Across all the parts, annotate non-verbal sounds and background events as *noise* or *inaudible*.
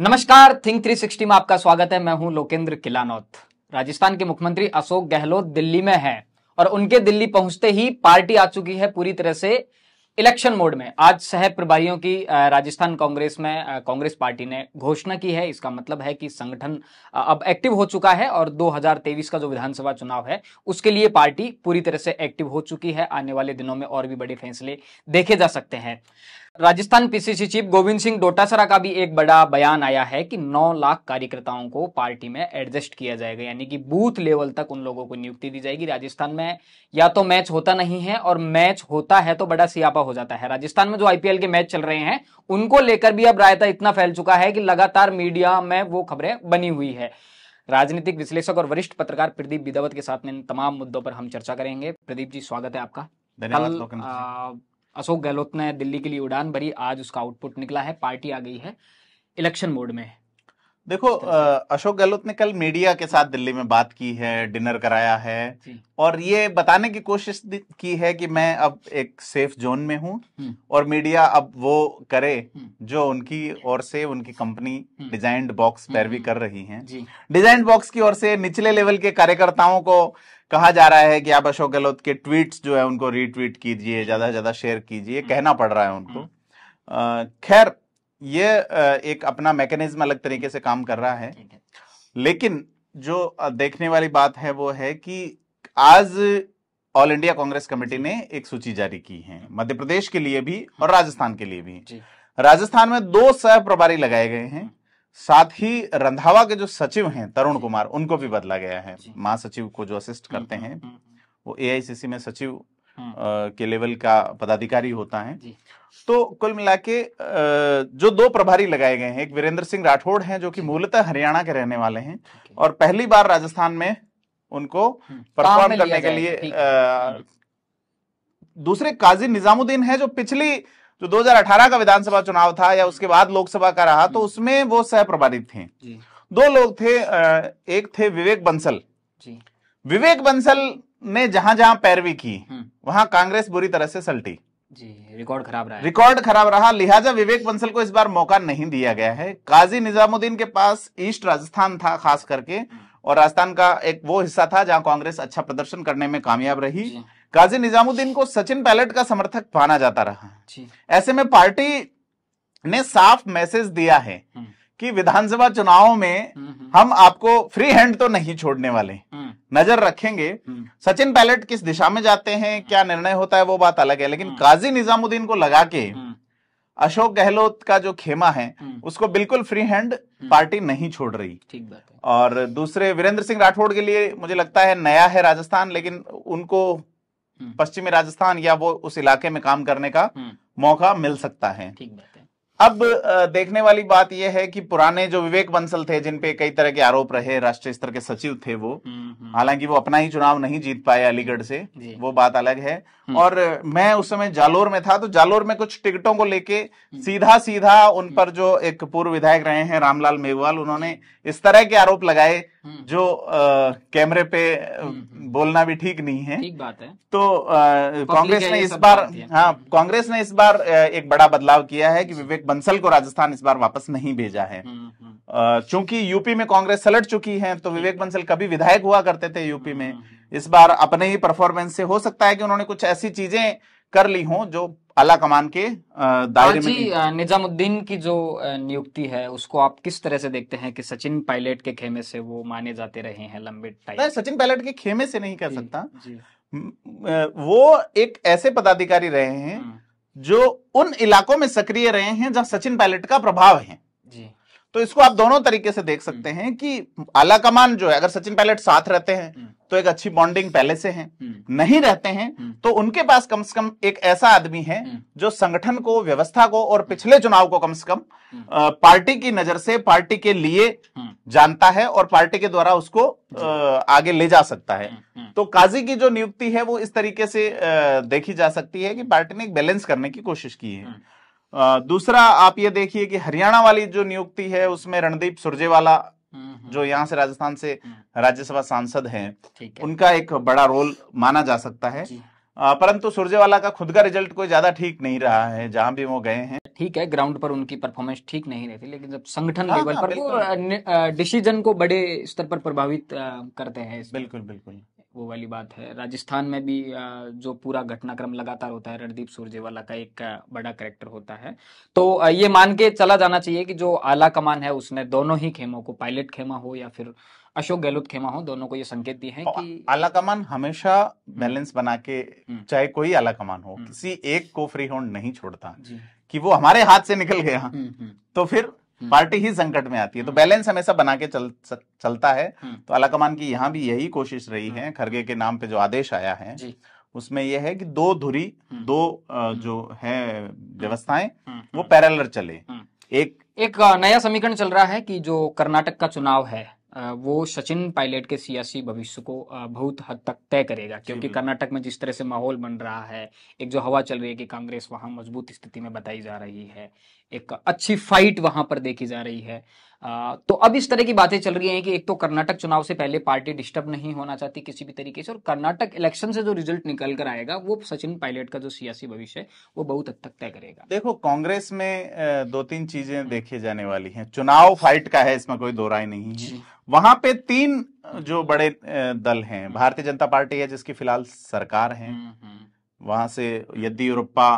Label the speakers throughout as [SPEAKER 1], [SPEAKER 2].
[SPEAKER 1] नमस्कार थिंक 360 में आपका स्वागत है मैं हूं लोकेंद्र किलानौत राजस्थान के मुख्यमंत्री अशोक गहलोत दिल्ली में हैं और उनके दिल्ली पहुंचते ही पार्टी आ चुकी है पूरी तरह से इलेक्शन मोड में आज सह प्रभारियों की राजस्थान कांग्रेस में कांग्रेस पार्टी ने घोषणा की है इसका मतलब है कि संगठन अब एक्टिव हो चुका है और 2023 का जो विधानसभा चुनाव है उसके लिए पार्टी पूरी तरह से एक्टिव हो चुकी है आने वाले दिनों में और भी बड़े फैसले देखे जा सकते हैं राजस्थान पीसीसी चीफ गोविंद सिंह डोटासरा का भी एक बड़ा बयान आया है कि 9 लाख कार्यकर्ताओं को पार्टी में एडजस्ट किया जाएगा यानी कि बूथ लेवल तक उन लोगों को नियुक्ति दी जाएगी राजस्थान में या तो मैच होता नहीं है और मैच होता है तो बड़ा सियापा हो जाता है राजस्थान में जो आईपीएल के मैच चल रहे हैं उनको लेकर भी अब रायता इतना फैल चुका है कि लगातार मीडिया में वो खबरें बनी हुई है राजनीतिक विश्लेषक और वरिष्ठ पत्रकार प्रदीप बिदावत के साथ में इन तमाम मुद्दों पर हम चर्चा करेंगे प्रदीप जी स्वागत है आपका धन्यवाद अशोक गहलोत ने दिल्ली के लिए उड़ान भरी आज उसका आउटपुट निकला है पार्टी आ गई है इलेक्शन मोड में
[SPEAKER 2] देखो अशोक गहलोत ने कल मीडिया के साथ दिल्ली में बात की है डिनर कराया है और ये बताने की कोशिश की है कि मैं अब एक सेफ जोन में हूँ हम्म। और मीडिया अब वो करे हम्म। जो उनकी ओर से उनकी कंपनी हम्म। डिजाइंड बॉक्स पैरवी कर रही है डिजाइंड बॉक्स की ओर से निचले लेवल के कार्यकर्ताओं को कहा जा रहा है कि आप अशोक गहलोत के ट्वीट जो है उनको रीट्वीट कीजिए ज्यादा से ज्यादा शेयर कीजिए कहना पड़ रहा है उनको खैर ये एक अपना मैकेनिज्म अलग तरीके से काम कर रहा है लेकिन जो देखने वाली बात है वो है कि आज ऑल इंडिया कांग्रेस कमेटी ने एक सूची जारी की है हम्म। मध्य प्रदेश के लिए भी हम्म। और राजस्थान के लिए भी राजस्थान में दो सह प्रभारी लगाए गए हैं हम्म। साथ ही रंधावा के जो सचिव हैं तरुण कुमार उनको भी बदला गया है महासचिव को जो असिस्ट करते हैं वो एआईसीसी में सचिव हाँ। के लेवल का पदाधिकारी होता है तो कुल मिला के जो दो प्रभारी लगाए गए हैं एक वीरेंद्र सिंह राठौड़ हैं जो कि मूलतः हरियाणा के रहने वाले हैं और पहली बार राजस्थान में उनको हम्म। परफॉर्म करने के लिए हम्म। दूसरे काजी निजामुद्दीन है जो पिछली जो 2018 का विधानसभा चुनाव था या उसके बाद लोकसभा का रहा तो हम्म। उसमें वो सह प्रभारी थे दो लोग थे एक थे विवेक बंसल विवेक बंसल ने जहां जहां पैरवी की हम्म। वहां कांग्रेस बुरी तरह से सल्टी
[SPEAKER 1] जी रिकॉर्ड खराब रहा रिकॉर्ड खराब रहा लिहाजा
[SPEAKER 2] विवेक बंसल को इस बार मौका नहीं दिया गया है काजी निजामुद्दीन के पास ईस्ट राजस्थान था खास करके हम्म। और राजस्थान का एक वो हिस्सा था जहां कांग्रेस अच्छा प्रदर्शन करने में कामयाब रही काजी निजामुद्दीन को सचिन पायलट का समर्थक माना जाता रहा ऐसे में पार्टी ने साफ मैसेज दिया है हम्म। कि विधानसभा चुनाव में हम्म, हम्म। हम आपको फ्री हैंड तो नहीं छोड़ने वाले हम्म। नजर रखेंगे सचिन पायलट किस दिशा में जाते हैं क्या निर्णय होता है वो बात अलग है लेकिन काजी निजामुद्दीन को लगा के अशोक गहलोत का जो खेमा है उसको बिल्कुल फ्री हैंड पार्टी नहीं छोड़ रही ठीक बात है और दूसरे वीरेंद्र सिंह राठौड़ के लिए मुझे लगता है नया है राजस्थान लेकिन उनको पश्चिमी राजस्थान या वो उस इलाके में काम करने का मौका मिल सकता है ठीक बात अब देखने वाली बात यह है कि पुराने जो विवेक बंसल थे जिन पे कई तरह के आरोप रहे राष्ट्रीय स्तर के सचिव थे वो हम्म, हम्म। हालांकि वो अपना ही चुनाव नहीं जीत पाए अलीगढ़ से वो बात अलग है हम्म। और मैं उस समय जालोर में था तो जालोर में कुछ टिकटों को लेके सीधा सीधा उन पर जो एक पूर्व विधायक रहे हैं रामलाल मेघवाल उन्होंने इस तरह के आरोप लगाए हम्म। जो कैमरे पे हम्म, हम्म। बोलना भी ठीक नहीं है ठीक बात है तो कांग्रेस ने इस बार हाँ कांग्रेस ने इस बार एक बड़ा बदलाव किया है कि विवेक बंसल को राजस्थान इस बार वापस नहीं भेजा है चूंकि यूपी में कांग्रेस सलट चुकी है तो विवेक बंसल कभी विधायक हुआ करते थे यूपी में इस बार अपने ही परफॉर्मेंस से हो सकता है कि उन्होंने कुछ ऐसी चीजें कर ली हूँ जो अला कमान के
[SPEAKER 1] दायरे में हाँ निजामुद्दीन की जो नियुक्ति है उसको आप किस तरह से देखते हैं कि सचिन पायलट के खेमे से वो माने जाते रहे हैं लंबे टाइम सचिन पायलट के खेमे से नहीं कर सकता
[SPEAKER 2] वो एक ऐसे पदाधिकारी रहे हैं हम्म। जो उन इलाकों में सक्रिय रहे हैं जहां सचिन पायलट का प्रभाव है जी तो इसको आप दोनों तरीके से देख सकते हम्म। हैं कि आला कमान जो है अगर सचिन पायलट साथ रहते हैं हम्म। तो एक अच्छी बॉन्डिंग पहले से है हम्म। नहीं रहते हैं तो उनके पास कम से कम एक ऐसा आदमी है जो संगठन को व्यवस्था को और पिछले चुनाव को कम से कम पार्टी की नजर से पार्टी के लिए जानता है और पार्टी के द्वारा उसको आगे ले जा सकता है तो काजी की जो नियुक्ति है वो इस तरीके से देखी जा सकती है कि पार्टी ने एक बैलेंस करने की कोशिश की है दूसरा आप ये देखिए कि हरियाणा वाली जो नियुक्ति है उसमें रणदीप सुरजेवाला हम्म, हम्म। जो यहाँ से राजस्थान से हम्म। राज्यसभा सांसद हैं है। उनका एक बड़ा रोल माना जा सकता है परंतु सुरजेवाला का खुद का रिजल्ट कोई ज्यादा ठीक नहीं रहा है जहां
[SPEAKER 1] भी वो गए हैं ठीक है ग्राउंड पर उनकी परफॉर्मेंस ठीक नहीं रहती लेकिन जब संगठन हाँ, लेवल हाँ, पर वो डिसीजन को बड़े स्तर पर प्रभावित करते हैं बिल्कुल बिल्कुल वो वाली बात है राजस्थान में भी जो पूरा घटनाक्रम लगातार होता है रणदीप सुरजेवाला का एक बड़ा करेक्टर होता है तो ये मान के चला जाना चाहिए कि जो आला कमान है उसने दोनों ही खेमों को पायलट खेमा हो या फिर अशोक गहलोत खेमा हो दोनों को ये संकेत दिए हैं कि आला कमान हमेशा
[SPEAKER 2] बैलेंस हम्म। बना के हम्म। चाहे कोई आला कमान हो हम्म। किसी एक को फ्री होंड नहीं छोड़ता कि वो हमारे हाथ से निकल गया तो फिर हम्म। पार्टी ही संकट में आती है तो हम्म। बैलेंस हमेशा बना के चल, चलता है हम्म। तो आलाकमान की यहाँ भी यही कोशिश रही है खरगे के नाम पे जो आदेश आया है उसमें यह है कि दो धुरी दो जो है
[SPEAKER 1] व्यवस्थाएं वो पैरेलल चले एक एक नया समीकरण चल रहा है कि जो कर्नाटक का चुनाव है वो सचिन पायलट के सियासी भविष्य को बहुत हद तक तय करेगा क्योंकि कर्नाटक में जिस तरह से माहौल बन रहा है एक जो हवा चल रही है कि कांग्रेस वहां मजबूत स्थिति में बताई जा रही है एक अच्छी फाइट वहां पर देखी जा रही है तो अब इस तरह की बातें चल रही हैं कि एक तो कर्नाटक चुनाव से पहले पार्टी डिस्टर्ब नहीं होना चाहती किसी भी तरीके से और कर्नाटक इलेक्शन से जो रिजल्ट निकल कर आएगा वो सचिन पायलट का जो सियासी भविष्य है वो बहुत हद तक तय करेगा
[SPEAKER 2] देखो कांग्रेस में दो तीन चीजें देखी जाने वाली हैं चुनाव फाइट का है इसमें कोई दो राय नहीं है वहां पे तीन जो बड़े दल हैं हम्म। भारतीय जनता पार्टी है जिसकी फिलहाल सरकार है हम्म, हम्म। वहां से येदियुरप्पा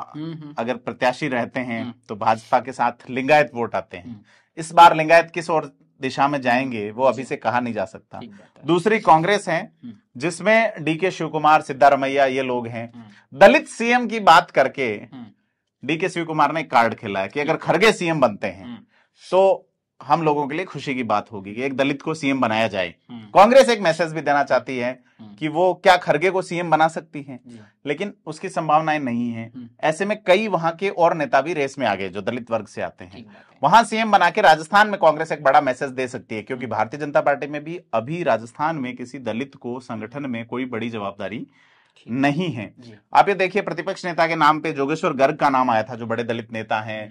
[SPEAKER 2] अगर प्रत्याशी रहते हैं तो भाजपा के साथ लिंगायत वोट आते हैं इस बार लिंगायत किस और दिशा में जाएंगे वो अभी से कहा नहीं जा सकता दूसरी कांग्रेस है हम्म। जिसमें डीके शिव कुमार सिद्धारमैया ये लोग हैं हम्म। दलित सीएम की बात करके हम्म। डीके शिव कुमार ने कार्ड खेला है कि अगर खरगे सीएम बनते हैं तो हम लोगों के लिए खुशी की बात होगी कि एक दलित को सीएम बनाया जाए हम्म। कांग्रेस एक मैसेज भी देना चाहती है हम्म। कि वो क्या खरगे को सीएम बना सकती है लेकिन उसकी संभावनाएं नहीं है हम्म। ऐसे में कई वहां के और नेता भी रेस में आ गए जो दलित वर्ग से आते हैं वहां सीएम बना के राजस्थान में कांग्रेस एक बड़ा मैसेज दे सकती है क्योंकि भारतीय जनता पार्टी में भी अभी राजस्थान में किसी दलित को संगठन में कोई बड़ी जवाबदारी नहीं है आप ये देखिए प्रतिपक्ष नेता के नाम पे जोगेश्वर गर्ग का नाम आया था जो बड़े दलित नेता हैं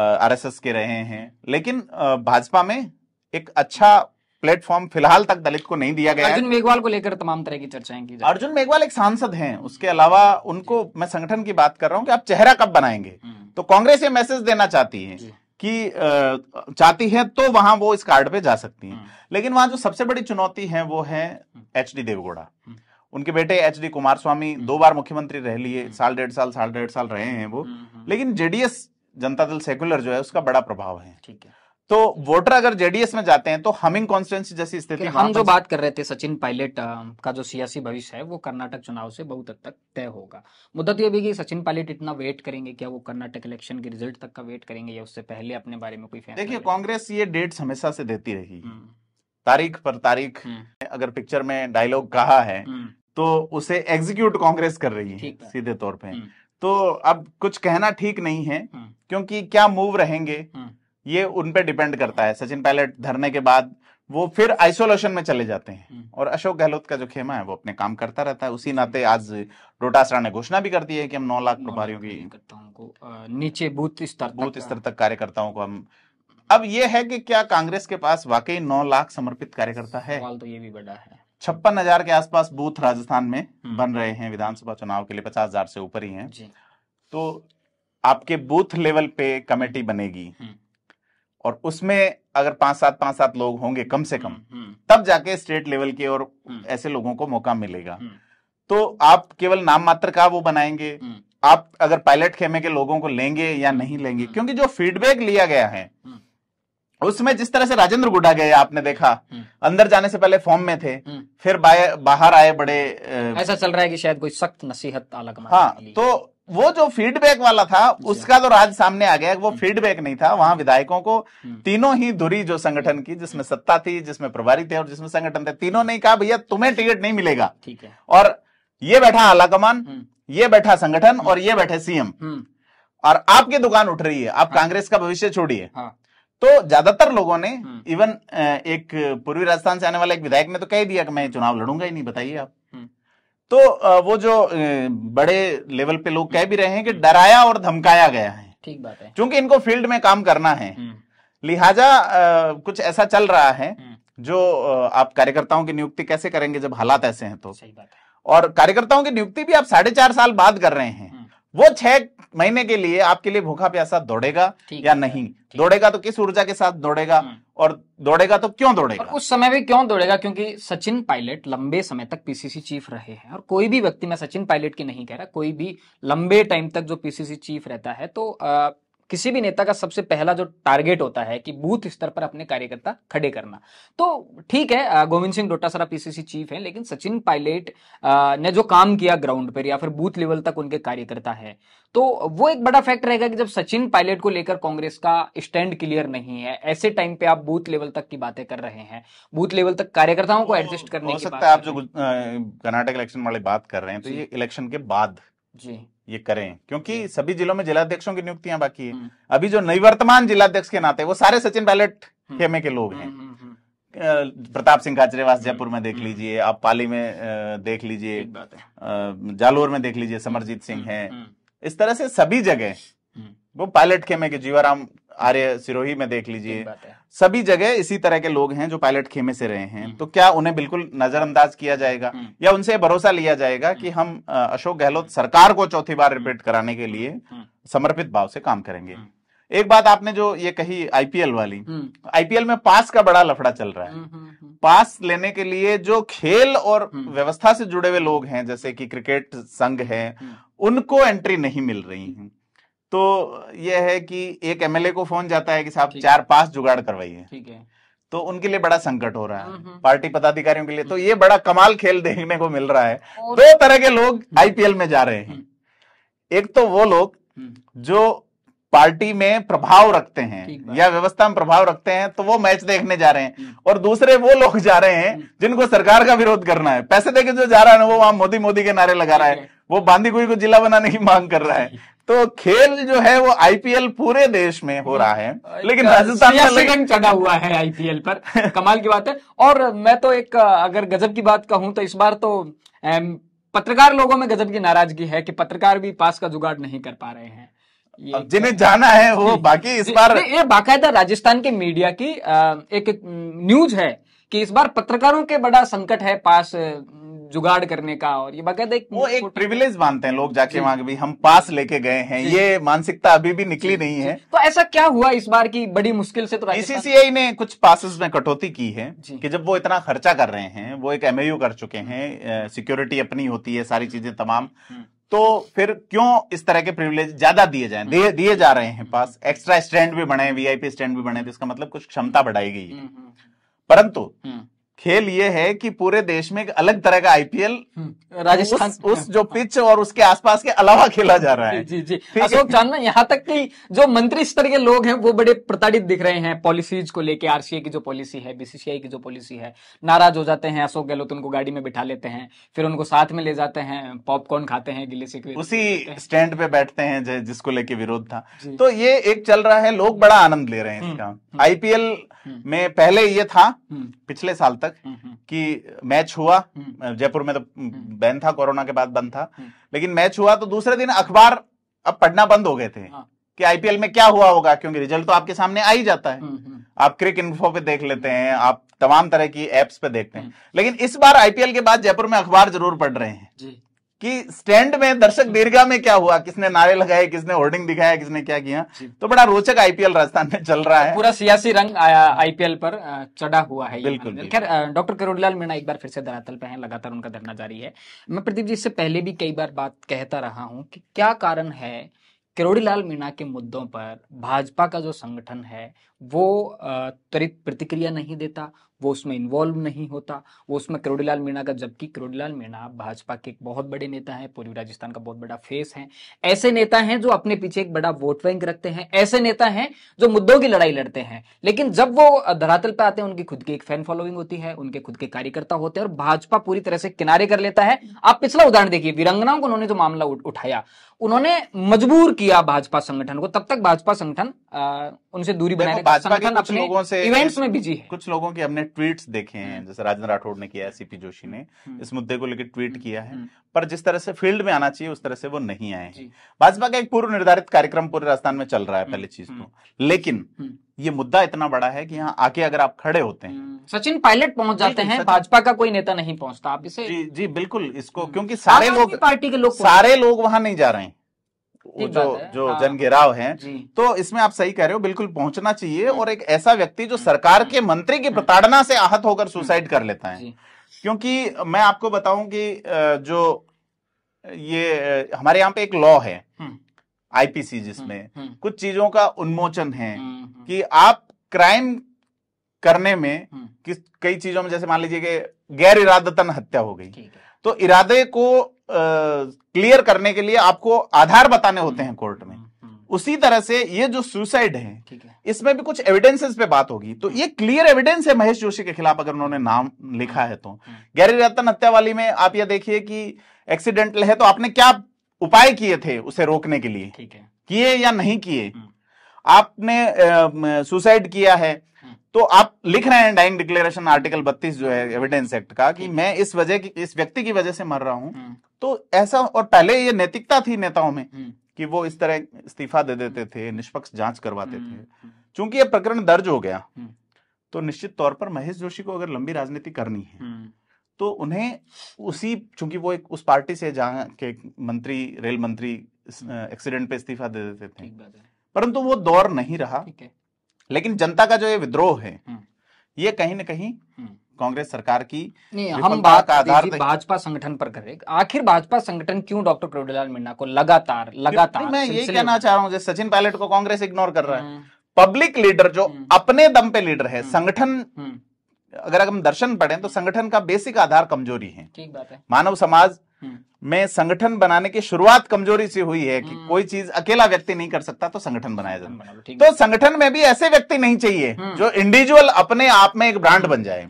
[SPEAKER 2] आरएसएस के रहे हैं लेकिन भाजपा में एक अच्छा प्लेटफॉर्म फिलहाल तक दलित को नहीं दिया गया अर्जुन
[SPEAKER 1] मेघवाल को लेकर तमाम तरह की चर्चाएं की
[SPEAKER 2] अर्जुन मेघवाल एक सांसद हैं उसके अलावा उनको मैं संगठन की बात कर रहा हूं कि आप चेहरा कब बनाएंगे हम्म। तो कांग्रेस ये मैसेज देना चाहती है कि चाहती है तो वहां वो इस कार्ड पे जा सकती हैं हम्म। लेकिन वहां जो सबसे बड़ी चुनौती है वो है हम्म। एच डी देवगौड़ा उनके बेटे एच डी कुमार स्वामी दो बार मुख्यमंत्री रह लिए साल डेढ़ साल साल डेढ़ साल रहे हैं वो लेकिन जेडीएस
[SPEAKER 1] जनता दल सेकुलर जो है उसका बड़ा प्रभाव है ठीक है
[SPEAKER 2] तो वोटर अगर जेडीएस में जाते हैं तो हमिंग कॉन्स्टिट्यूंसी जैसी स्थिति हम जो बात
[SPEAKER 1] कर रहे थे सचिन पायलट का जो सियासी भविष्य है वो कर्नाटक चुनाव से बहुत हद तक तय होगा मुद्दा तो ये भी कि सचिन पायलट इतना वेट करेंगे क्या वो कर्नाटक इलेक्शन के रिजल्ट तक का वेट करेंगे या उससे पहले अपने बारे में कोई देखिए
[SPEAKER 2] कांग्रेस ये डेट्स हमेशा से देती रही हम्म। तारीख पर तारीख हम्म। अगर पिक्चर में डायलॉग कहा है हम्म। तो उसे एग्जीक्यूट कांग्रेस कर रही है सीधे तौर पर तो अब कुछ कहना ठीक नहीं है हम्म। क्योंकि क्या मूव रहेंगे हम्म। ये उन पे डिपेंड करता है सचिन पायलट धरने के बाद वो फिर आइसोलेशन में चले जाते हैं हम्म। और अशोक गहलोत का जो खेमा है वो अपने काम करता रहता है उसी नाते आज डोटासरा ने घोषणा भी कर दी है कि हम नौ लाख प्रभारियों
[SPEAKER 1] की
[SPEAKER 2] नीचे बूथ स्तर बूथ स्तर तक कार्यकर्ताओं को हम अब ये है कि क्या कांग्रेस के पास वाकई नौ लाख समर्पित कार्यकर्ता है सवाल तो ये भी बड़ा है छप्पन हजार के आसपास बूथ राजस्थान में हम्म। बन रहे हैं विधानसभा चुनाव के लिए पचास हजार से ऊपर ही हैं तो आपके बूथ लेवल पे कमेटी बनेगी हम्म। और उसमें अगर पांच सात पांच सात लोग होंगे कम से कम हम्म, तब जाके स्टेट लेवल के और ऐसे लोगों को मौका मिलेगा तो आप केवल नाम मात्र का वो बनाएंगे आप अगर पायलट खेमे के लोगों को लेंगे या नहीं लेंगे क्योंकि जो फीडबैक लिया गया है उसमें जिस तरह से राजेंद्र गुड्डा गए आपने देखा हम्म। अंदर जाने से पहले फॉर्म में थे हम्म। फिर बाहर आए बड़े ऐसा चल रहा है कि शायद कोई सख्त नसीहत अलग हाँ तो वो जो फीडबैक वाला था उसका तो राज सामने आ गया वो फीडबैक हम्म। नहीं था वहां विधायकों को तीनों ही धुरी जो संगठन की जिसमें सत्ता थी जिसमें प्रभारी थे और जिसमें संगठन थे तीनों ने कहा भैया तुम्हें टिकट नहीं मिलेगा ठीक है और ये बैठा आलाकमान ये बैठा संगठन और ये बैठे सीएम और आपकी दुकान उठ रही है आप हाँ। कांग्रेस का भविष्य छोड़िए हाँ। तो ज्यादातर लोगों ने इवन हम्म। एक पूर्वी राजस्थान से आने वाला एक विधायक ने तो कह दिया कि मैं चुनाव लड़ूंगा ही नहीं बताइए आप हम्म। तो वो जो बड़े लेवल पे लोग कह भी रहे हैं कि डराया और धमकाया गया है ठीक बात है क्योंकि इनको फील्ड में काम करना है हम्म। लिहाजा कुछ ऐसा चल रहा है जो आप कार्यकर्ताओं की नियुक्ति कैसे करेंगे जब हालात ऐसे हैं तो सही बात है और कार्यकर्ताओं की नियुक्ति भी आप साढ़े चार साल बाद कर रहे हैं वो छह महीने के लिए आपके लिए भूखा प्यासा दौड़ेगा या नहीं दौड़ेगा तो किस ऊर्जा के साथ दौड़ेगा हम्म। और दौड़ेगा तो क्यों दौड़ेगा
[SPEAKER 1] उस समय भी क्यों दौड़ेगा क्योंकि सचिन पायलट लंबे समय तक पीसीसी चीफ रहे हैं और कोई भी व्यक्ति मैं सचिन पायलट की नहीं कह रहा कोई भी लंबे टाइम तक जो पीसीसी चीफ रहता है तो किसी भी नेता का सबसे पहला जो टारगेट होता है कि बूथ स्तर पर अपने कार्यकर्ता खड़े करना तो ठीक है गोविंद सिंह डोटा पीसीसी चीफ हैं लेकिन सचिन पायलट ने जो काम किया ग्राउंड पर या फिर बूथ लेवल तक उनके कार्यकर्ता है तो वो एक बड़ा फैक्ट रहेगा कि जब सचिन पायलट को लेकर कांग्रेस का स्टैंड क्लियर नहीं है ऐसे टाइम पे आप बूथ लेवल तक की बातें कर रहे हैं बूथ लेवल तक कार्यकर्ताओं को एडजस्ट करने हो सकता है आप जो
[SPEAKER 2] कर्नाटक इलेक्शन वाले बात कर रहे हैं तो ये इलेक्शन के बाद जी ये करें क्योंकि हम्म। सभी जिलों में जिलाध्यक्षों की नियुक्तियां बाकी है हम्म। अभी जो निवर्तमान जिलाध्यक्ष के नाते वो सारे सचिन पायलट हम्म। खेमे के लोग हैं प्रताप सिंह काचरेवास जयपुर में देख लीजिए आप पाली में देख लीजिए जालोर में देख लीजिए समरजीत सिंह है इस तरह से सभी जगह वो पायलट खेमे के जीवाराम आर्य सिरोही में देख लीजिए सभी जगह इसी तरह के लोग हैं जो पायलट खेमे से रहे हैं हम्म। तो क्या उन्हें बिल्कुल नजरअंदाज किया जाएगा हम्म। या उनसे भरोसा लिया जाएगा कि हम्म। हम अशोक गहलोत सरकार को चौथी बार रिपीट कराने के लिए समर्पित भाव से काम करेंगे एक बात आपने जो ये कही आईपीएल वाली आईपीएल में पास का बड़ा लफड़ा चल रहा है पास लेने के लिए जो खेल और व्यवस्था से जुड़े हुए लोग हैं जैसे कि क्रिकेट संघ है उनको एंट्री नहीं मिल रही है तो यह है कि एक एमएलए को फोन जाता है कि साहब चार पांच जुगाड़ करवाइए ठीक है तो उनके लिए बड़ा संकट हो रहा है हम्म, हम्म। पार्टी पदाधिकारियों के लिए तो हम्म। ये बड़ा कमाल खेल देखने को मिल रहा है दो तरह के लोग आईपीएल में जा रहे हैं एक तो वो लोग जो पार्टी में प्रभाव रखते हैं या व्यवस्था में प्रभाव रखते हैं तो वो मैच देखने जा रहे हैं और दूसरे वो लोग जा रहे हैं जिनको सरकार का विरोध करना है पैसे देके जो जा रहा है ना वो वहां मोदी मोदी के नारे लगा रहा है वो बांदीकुई को जिला बनाने की मांग कर रहा है तो खेल जो है वो आईपीएल
[SPEAKER 1] पूरे देश में हो रहा है अच्छा, लेकिन राजस्थान में लेकिन चढ़ा हुआ है आईपीएल पर *laughs* कमाल की बात है और मैं तो एक अगर गजब की बात कहूं तो इस बार तो पत्रकार लोगों में गजब की नाराजगी है कि पत्रकार भी पास का जुगाड़ नहीं कर पा रहे हैं जिन्हें
[SPEAKER 2] जाना है वो बाकी इस बार ये
[SPEAKER 1] बाकायदा राजस्थान के मीडिया की एक न्यूज है कि इस बार पत्रकारों के बड़ा संकट है पास जुगाड़ करने का और ये बाकायदा एक वो एक
[SPEAKER 2] प्रिविलेज मानते हैं लोग जाके वहां भी हम पास लेके गए हैं ये मानसिकता अभी भी निकली नहीं है
[SPEAKER 1] तो ऐसा क्या हुआ इस बार की बड़ी मुश्किल से तो बीसीसीआई e ने कुछ पासिस में कटौती की
[SPEAKER 2] है कि जब वो इतना खर्चा कर रहे हैं वो एक एमएयू कर चुके हैं सिक्योरिटी अपनी होती है सारी चीजें तमाम हम्म। तो फिर क्यों इस तरह के प्रिविलेज ज्यादा दिए जाए हम्म। दिए जा रहे हैं पास एक्स्ट्रा स्टैंड भी बने वीआईपी स्टैंड भी बने तो इसका मतलब कुछ क्षमता बढ़ाई गई है हम्म, परंतु खेल ये है कि पूरे देश में एक अलग तरह का आईपीएल हम्म, राजस्थान उस,
[SPEAKER 1] उस जो पिच और उसके आसपास के अलावा खेला जा रहा है जी जी, जी। अशोक चांदना यहाँ तक कि जो मंत्री स्तर के लोग हैं वो बड़े प्रताड़ित दिख रहे हैं पॉलिसीज को लेके आरसीए की जो पॉलिसी है बीसीसीआई की जो पॉलिसी है नाराज हो जाते हैं अशोक गहलोत उनको गाड़ी में बिठा लेते हैं फिर उनको साथ में ले जाते हैं पॉपकॉर्न खाते हैं गिले सिकवे उसी
[SPEAKER 2] स्टैंड पे बैठते हैं जिसको लेके विरोध था तो ये एक चल रहा है लोग बड़ा आनंद ले रहे हैं हम्म, इसका आईपीएल हम्म। में पहले ये था पिछले साल तक तक हम्म, हम्म। कि मैच हुआ हम्म। जयपुर में तो बैन था कोरोना के बाद बंद था लेकिन मैच हुआ तो दूसरे दिन अखबार अब पढ़ना बंद हो गए थे हाँ। कि आईपीएल में क्या हुआ होगा क्योंकि रिजल्ट तो आपके सामने आ ही जाता है आप क्रिक इन्फो पे देख लेते हैं आप तमाम तरह की एप्स पे देखते हैं लेकिन इस बार आईपीएल के बाद जयपुर में अखबार जरूर पढ़ रहे हैं कि स्टैंड में दर्शक हम्म। दीर्घा में क्या हुआ किसने नारे लगाए किसने होर्डिंग दिखाया किसने क्या किया
[SPEAKER 1] तो बड़ा रोचक आईपीएल राजस्थान में चल रहा है पूरा सियासी रंग आईपीएल पर चढ़ा हुआ है बिल्कुल खैर डॉक्टर करोड़लाल मीणा एक बार फिर से धरातल पर है लगातार उनका धरना जारी है मैं प्रदीप जी इससे पहले भी कई बार बात कहता रहा हूँ कि क्या कारण है किरोड़ीलाल मीणा के मुद्दों पर भाजपा का जो संगठन है वो त्वरित प्रतिक्रिया नहीं देता वो उसमें इन्वॉल्व नहीं होता वो उसमें करोड़ीलाल मीणा का जबकि करोड़ीलाल मीणा भाजपा के एक बहुत बड़े नेता हैं पूर्वी राजस्थान का बहुत बड़ा फेस है ऐसे नेता हैं जो अपने पीछे एक बड़ा वोट बैंक रखते हैं ऐसे नेता हैं जो मुद्दों की लड़ाई लड़ते हैं लेकिन जब वो धरातल पर आते हैं उनकी खुद की एक फैन फॉलोइंग होती है उनके खुद के कार्यकर्ता होते हैं और भाजपा पूरी तरह से किनारे कर लेता है आप पिछला उदाहरण देखिए वीरंगनाओं को उन्होंने जो मामला उठाया उन्होंने मजबूर किया भाजपा संगठन को तब तक भाजपा संगठन उनसे दूरी बनाया भाजपा के कुछ लोगों से इवेंट्स में बिजी है कुछ लोगों के हमने
[SPEAKER 2] ट्वीट्स देखे हैं हम्म। जैसे राजेंद्र राठौड़ ने किया सीपी जोशी ने हम्म। इस मुद्दे को लेकर ट्वीट हम्म। किया है पर जिस तरह से फील्ड में आना चाहिए उस तरह से वो नहीं आए हैं भाजपा का एक पूर्व निर्धारित कार्यक्रम पूरे राजस्थान में चल रहा है पहली चीज तो लेकिन ये मुद्दा इतना बड़ा है कि यहाँ आके अगर आप खड़े होते हैं
[SPEAKER 1] सचिन पायलट पहुंच जाते हैं भाजपा का कोई नेता नहीं पहुंचता आप इसे जी जी बिल्कुल इसको क्योंकि सारे लोग
[SPEAKER 2] पार्टी के लोग सारे लोग वहां नहीं जा रहे हैं जो जो हाँ, जनगिराव है तो इसमें आप सही कह रहे हो बिल्कुल पहुंचना चाहिए हम्म। और एक ऐसा व्यक्ति जो सरकार के मंत्री की हम्म। प्रताड़ना से आहत होकर हम्म। सुसाइड कर लेता है क्योंकि मैं आपको बताऊं कि जो ये हमारे यहाँ पे एक लॉ है आईपीसी जिसमें कुछ चीजों का उन्मोचन है कि आप क्राइम करने में किस कई चीजों में जैसे मान लीजिए कि गैर इरादतन हत्या हो गई तो इरादे को क्लियर करने के लिए आपको आधार बताने होते हैं कोर्ट में हम्म, हम्म, हम्म। उसी तरह से ये जो सुसाइड है, है इसमें भी कुछ एविडेंसेस पे बात होगी तो ये क्लियर एविडेंस है महेश जोशी के खिलाफ अगर उन्होंने नाम लिखा है तो गैरी रतन हत्या वाली में आप ये देखिए कि एक्सीडेंटल है तो आपने क्या उपाय किए थे उसे रोकने के लिए किए या नहीं किए आपने सुसाइड किया है तो आप लिख रहे हैं डाइंग डिक्लेरेशन आर्टिकल 32 जो है एविडेंस एक्ट का कि हम्म। मैं इस वजह की इस व्यक्ति की वजह से मर रहा हूं हम्म। तो ऐसा और पहले ये नैतिकता थी नेताओं में हम्म। कि वो इस तरह इस्तीफा दे देते थे निष्पक्ष जांच करवाते थे चूंकि ये प्रकरण दर्ज हो गया तो निश्चित तौर पर महेश जोशी को अगर लंबी राजनीति करनी है तो उन्हें उसी चूंकि वो एक उस पार्टी से जहां के मंत्री रेल मंत्री एक्सीडेंट पे इस्तीफा दे देते थे परंतु वो दौर नहीं रहा लेकिन जनता का जो ये विद्रोह है हम्म। ये कहीं ना कहीं हम्म।
[SPEAKER 1] कांग्रेस सरकार की हम बात आधार भाजपा संगठन पर करें आखिर भाजपा संगठन क्यों डॉक्टर प्रभुलाल मीणा को लगातार लगातार मैं यही कहना चाह रहा हूँ सचिन पायलट को
[SPEAKER 2] कांग्रेस इग्नोर कर रहा है पब्लिक हम्म। लीडर जो अपने दम पे लीडर है संगठन अगर हम दर्शन पढ़े तो संगठन का बेसिक आधार कमजोरी है ठीक बात है मानव समाज में संगठन बनाने की शुरुआत कमजोरी से हुई है कि हम्म। कोई चीज अकेला व्यक्ति नहीं कर सकता तो संगठन बनाया तो है तो संगठन में भी ऐसे व्यक्ति नहीं चाहिए हम्म। जो इंडिविजुअल अपने आप में एक ब्रांड बन जाए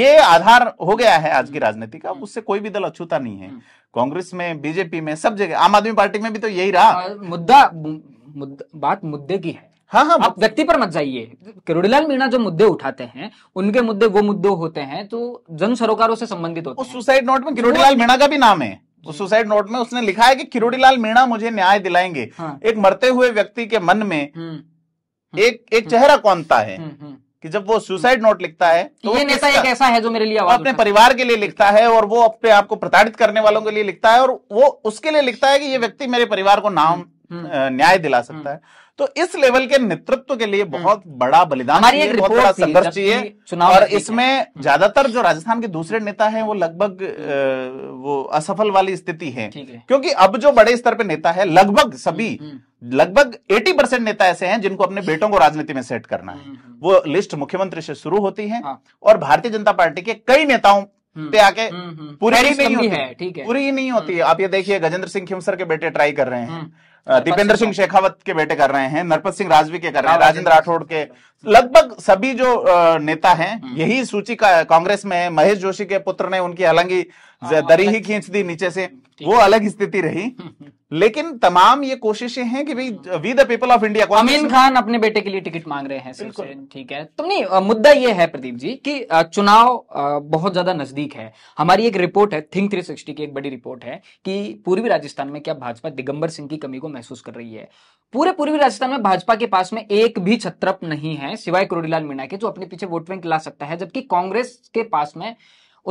[SPEAKER 2] ये आधार हो गया है आज की हम्म। राजनीति का उससे कोई भी दल अछूता नहीं है कांग्रेस
[SPEAKER 1] में बीजेपी में सब जगह आम आदमी पार्टी में भी तो यही रहा मुद्दा बात मुद्दे की है हाँ हाँ आप व्यक्ति पर मत जाइए किरोड़ीलाल मीणा जो मुद्दे उठाते हैं उनके मुद्दे वो मुद्दे होते हैं तो जन सरोकारों से संबंधित होते हैं सुसाइड नोट में किरोड़ीलाल मीणा का भी नाम है
[SPEAKER 2] सुसाइड नोट में उसने लिखा है कि किरोड़ीलाल मीणा मुझे न्याय दिलाएंगे हाँ। एक मरते हुए व्यक्ति के मन में हम्म। हम्म। एक एक चेहरा कौनता है हम्म, कि जब वो सुसाइड नोट लिखता है तो ये नेता एक ऐसा है जो मेरे लिए अपने परिवार के लिए लिखता है और वो अपने आप को प्रताड़ित करने वालों के लिए लिखता है और वो उसके लिए लिखता है कि ये व्यक्ति मेरे परिवार को नाम न्याय दिला सकता है तो इस लेवल के नेतृत्व के लिए हम्म। बहुत बड़ा बलिदान संघर्ष चाहिए चुनाव और इसमें हम्म। ज्यादातर जो राजस्थान के दूसरे नेता हैं वो लगभग वो असफल वाली स्थिति है क्योंकि अब जो बड़े स्तर पे नेता है लगभग सभी हम्म, लगभग 80 परसेंट नेता ऐसे हैं जिनको अपने बेटों को राजनीति में सेट करना है वो लिस्ट मुख्यमंत्री से शुरू होती है हाँ। और भारतीय जनता पार्टी के कई नेताओं पे आके पूरी नहीं है पूरी ही नहीं होती है आप ये देखिए गजेंद्र सिंह खिमसर के बेटे ट्राई कर रहे हैं दीपेंद्र सिंह शेखावत के बेटे कर रहे हैं नरपत सिंह राजवी के कर रहे हैं हाँ, राजेंद्र राठौड़ के लगभग सभी जो नेता हैं हम्म। यही सूची का कांग्रेस में है महेश जोशी के पुत्र ने उनकी हालांकि दरी ही खींच दी नीचे से वो अलग स्थिति रही *laughs* लेकिन तमाम ये कोशिशें हैं कि भाई we the people of India Amin
[SPEAKER 1] Khan अपने बेटे के लिए टिकट मांग रहे हैं ठीक है तो नहीं मुद्दा ये है प्रदीप जी कि चुनाव बहुत ज्यादा नजदीक है हमारी एक रिपोर्ट है थिंक 360 की एक बड़ी रिपोर्ट है कि पूर्वी राजस्थान में क्या भाजपा दिगंबर सिंह की कमी को महसूस कर रही है पूरे पूर्वी राजस्थान में भाजपा के पास में एक भी छत्रप नहीं है सिवाय करोड़ीलाल मीणा के जो अपने पीछे वोट बैंक ला सकता है जबकि कांग्रेस के पास में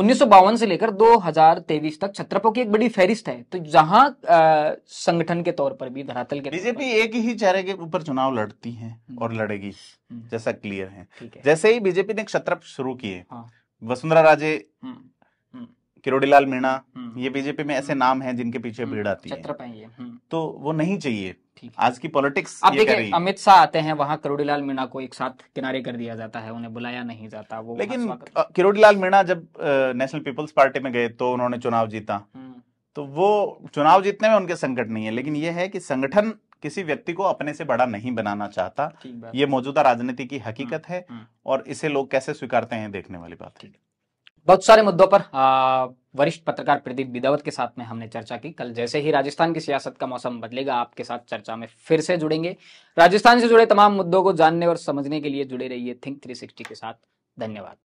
[SPEAKER 1] उन्नीस से लेकर 2023 तक छत्रपो की एक बड़ी फहरिस्त है तो जहां संगठन के तौर पर भी धरातल के बीजेपी एक ही चेहरे के ऊपर चुनाव
[SPEAKER 2] लड़ती है हम्म। और लड़ेगी हम्म। जैसा क्लियर है, है। जैसे ही बीजेपी ने छत्रप शुरू किए हाँ। वसुंधरा राजे हम्म। किरोड़ीलाल मीणा हम्म, हम्म। ये बीजेपी में ऐसे नाम हैं
[SPEAKER 1] जिनके पीछे हम्म, भीड़ आती है तो वो नहीं चाहिए आज की पॉलिटिक्स अब देखिए अमित शाह आते हैं वहाँ किरोड़ीलाल मीणा को एक साथ किनारे कर दिया जाता है उन्हें बुलाया नहीं जाता वो लेकिन
[SPEAKER 2] किरोड़ीलाल मीणा जब नेशनल पीपुल्स पार्टी में गए तो उन्होंने चुनाव जीता तो वो चुनाव जीतने में उनके संकट नहीं है लेकिन ये है कि संगठन किसी व्यक्ति को अपने से बड़ा नहीं बनाना चाहता ये मौजूदा राजनीति की हकीकत है और इसे लोग कैसे स्वीकारते हैं देखने वाली
[SPEAKER 1] बात है बहुत सारे मुद्दों पर वरिष्ठ पत्रकार प्रदीप बिदावत के साथ में हमने चर्चा की कल जैसे ही राजस्थान की सियासत का मौसम बदलेगा आपके साथ चर्चा में फिर से जुड़ेंगे राजस्थान से जुड़े तमाम मुद्दों को जानने और समझने के लिए जुड़े रहिए थिंक 360 के साथ धन्यवाद